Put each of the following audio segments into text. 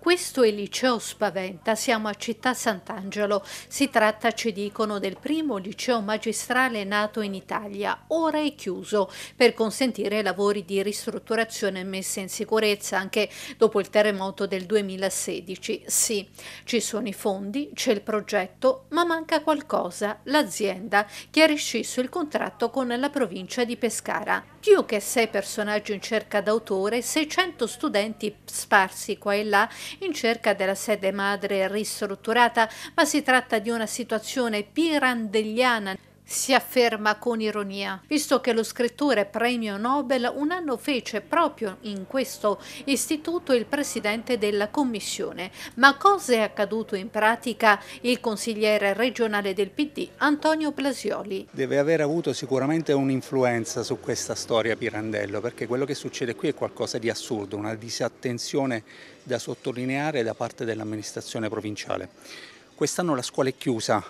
Questo è il liceo Spaventa, siamo a Città Sant'Angelo. Si tratta, ci dicono, del primo liceo magistrale nato in Italia. Ora è chiuso per consentire lavori di ristrutturazione e messa in sicurezza anche dopo il terremoto del 2016. Sì, ci sono i fondi, c'è il progetto, ma manca qualcosa. L'azienda che ha rescisso il contratto con la provincia di Pescara. Più che sei personaggi in cerca d'autore, 600 studenti sparsi qua e là in cerca della sede madre ristrutturata, ma si tratta di una situazione pirandelliana si afferma con ironia, visto che lo scrittore premio Nobel un anno fece proprio in questo istituto il presidente della commissione. Ma cosa è accaduto in pratica il consigliere regionale del PD Antonio Blasioli? Deve aver avuto sicuramente un'influenza su questa storia Pirandello, perché quello che succede qui è qualcosa di assurdo, una disattenzione da sottolineare da parte dell'amministrazione provinciale. Quest'anno la scuola è chiusa,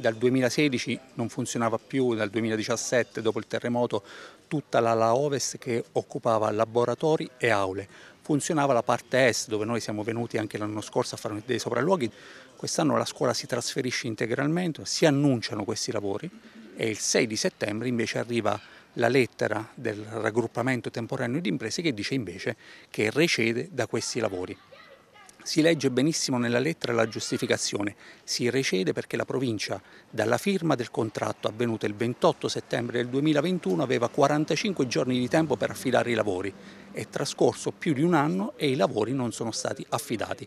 dal 2016 non funzionava più, dal 2017 dopo il terremoto tutta l'ala ovest che occupava laboratori e aule. Funzionava la parte est dove noi siamo venuti anche l'anno scorso a fare dei sopralluoghi. Quest'anno la scuola si trasferisce integralmente, si annunciano questi lavori e il 6 di settembre invece arriva la lettera del raggruppamento temporaneo di imprese che dice invece che recede da questi lavori. Si legge benissimo nella lettera la giustificazione. Si recede perché la provincia, dalla firma del contratto avvenuta il 28 settembre del 2021, aveva 45 giorni di tempo per affidare i lavori. È trascorso più di un anno e i lavori non sono stati affidati.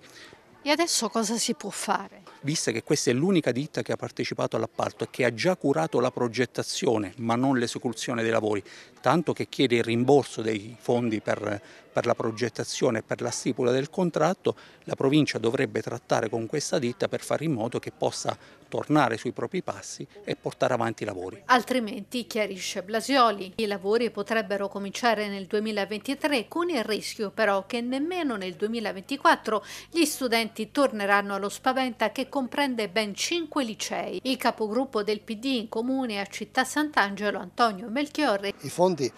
E adesso cosa si può fare? Visto che questa è l'unica ditta che ha partecipato all'appalto e che ha già curato la progettazione ma non l'esecuzione dei lavori, tanto che chiede il rimborso dei fondi per, per la progettazione e per la stipula del contratto, la provincia dovrebbe trattare con questa ditta per fare in modo che possa tornare sui propri passi e portare avanti i lavori. Altrimenti, chiarisce Blasioli, i lavori potrebbero cominciare nel 2023 con il rischio però che nemmeno nel 2024 gli studenti torneranno allo Spaventa che comprende ben cinque licei. Il capogruppo del PD in comune a Città Sant'Angelo, Antonio Melchiorri. I fondi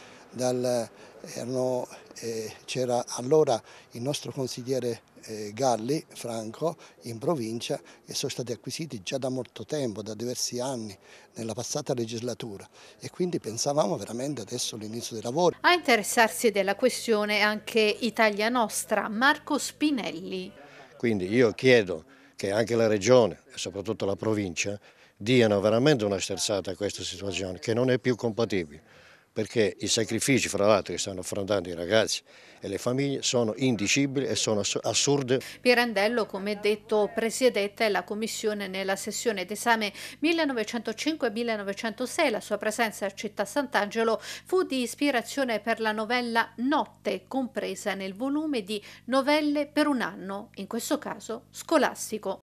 eh, c'era allora il nostro consigliere eh, Galli, Franco, in provincia e sono stati acquisiti già da molto tempo, da diversi anni, nella passata legislatura e quindi pensavamo veramente adesso all'inizio dei lavori. A interessarsi della questione anche Italia Nostra, Marco Spinelli. Quindi io chiedo che anche la regione e soprattutto la provincia diano veramente una sterzata a questa situazione che non è più compatibile perché i sacrifici fra l'altro che stanno affrontando i ragazzi e le famiglie sono indicibili e sono assurde. Pirandello, come detto, presiedette la commissione nella sessione d'esame 1905-1906. La sua presenza a Città Sant'Angelo fu di ispirazione per la novella Notte, compresa nel volume di Novelle per un anno, in questo caso scolastico.